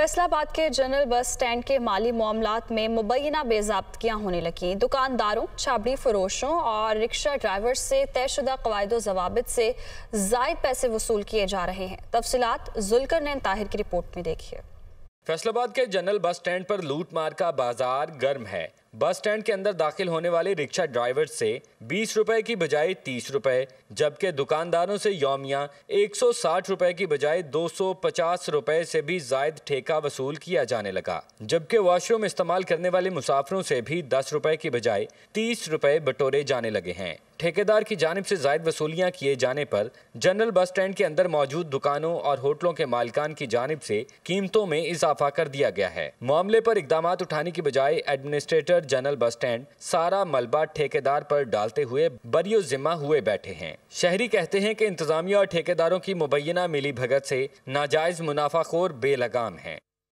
फैसलाबाद के general bus stand के माली मामला में मुबैना बेजाबतियाँ होने लगी दुकानदारों छाबड़ी फरोशों और रिक्शा ड्राइवर से तयशुदा कवायद जवाबित से जायद पैसे वसूल किए जा रहे हैं तफसलत जुलकर नैन ताहिर की रिपोर्ट में देखिए फैसलाबाद के जनरल बस स्टैंड पर लूटमार का बाजार गर्म है बस स्टैंड के अंदर दाखिल होने वाले रिक्शा ड्राइवर से बीस रुपए की बजाय तीस रुपए जबकि दुकानदारों से योमिया एक सौ साठ रुपए की बजाय दो सौ पचास रुपए से भी जायद ठेका वसूल किया जाने लगा जबकि वॉशरूम इस्तेमाल करने वाले मुसाफिरों से भी दस रुपए की बजाय तीस रुपए बटोरे जाने लगे हैं ठेकेदार की जानब से जायद वसूलियाँ किए जाने पर जनरल बस स्टैंड के अंदर मौजूद दुकानों और होटलों के मालिकान की जानब से कीमतों में इजाफा कर दिया गया है मामले पर इकदाम उठाने की बजाय एडमिनिस्ट्रेटर जनरल बस स्टैंड सारा मलबा ठेकेदार पर डालते हुए बरियो जिम्मा हुए बैठे हैं शहरी कहते हैं कि इंतजामिया और ठेकेदारों की मुबैना मिली भगत से नाजायज मुनाफाखोर बेलगाम है